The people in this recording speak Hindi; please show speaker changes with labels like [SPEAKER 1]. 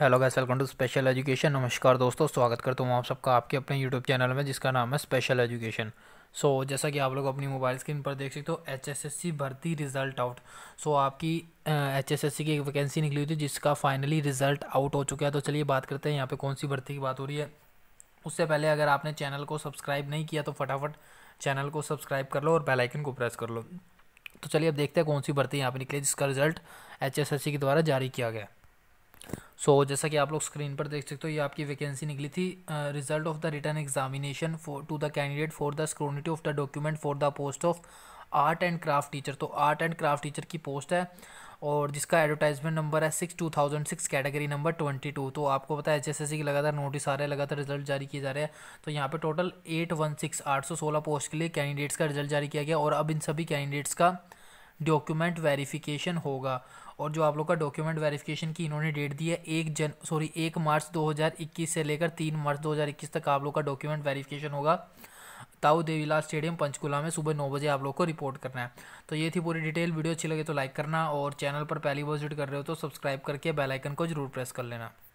[SPEAKER 1] hello guys welcome to special education नमस्कार दोस्तों स्वागत करता हूँ आप सबका आपके अपने यूट्यूब चैनल में जिसका नाम है स्पेशल एजुकेशन सो जैसा कि आप लोग अपनी मोबाइल स्क्रीन पर देख सकते हो एच एस एस सी भर्ती रिज़ल्ट आउट सो आपकी एच एस एस सी की एक वैकेंसी निकली हुई थी जिसका फाइनली रिज़ल्ट आउट हो चुका है तो चलिए बात करते हैं यहाँ पर कौन सी भर्ती की बात हो रही है उससे पहले अगर आपने चैनल को सब्सक्राइब नहीं किया तो फटाफट चैनल को सब्सक्राइब कर लो और बेलाइकन को प्रेस कर लो तो चलिए अब देखते हैं कौन सी भर्ती यहाँ पर निकली जिसका result H S S C के द्वारा जारी किया गया सो so, जैसा कि आप लोग स्क्रीन पर देख सकते हो ये आपकी वैकेंसी निकली थी result of the written examination for to the candidate for the scrutiny of the document for the post of art and craft teacher तो आर्ट एंड क्राफ्ट टीचर की पोस्ट है और जिसका एडवर्टाइजमेंट नंबर है six two thousand six category number twenty two तो आपको पता है एच एस एस सी की लगातार नोटिस आ रहे हैं लगातार रिजल्ट जारी किए जा रहे हैं तो यहाँ पे टोटल एट वन सिक्स आठ सौ सोलह पोस्ट के लिए कैंडिडेट्स का रिजल्ट जारी किया गया और अब इन सभी कैंडिडेट्स का डॉक्यूमेंट वेरिफिकेशन होगा और जो आप लोग का डॉक्यूमेंट वेरिफिकेशन की इन्होंने डेट दी है एक जन सॉरी एक मार्च 2021 से लेकर तीन मार्च 2021 तक आप लोग का डॉक्यूमेंट वेरिफिकेशन होगा ताऊ देवीलाल स्टेडियम पंचकुला में सुबह नौ बजे आप लोग को रिपोर्ट करना है तो ये थी पूरी डिटेल वीडियो अच्छी लगे तो लाइक करना और चैनल पर पहली बार विजिट कर रहे हो तो सब्सक्राइब करके बेलाइकन को जरूर प्रेस कर लेना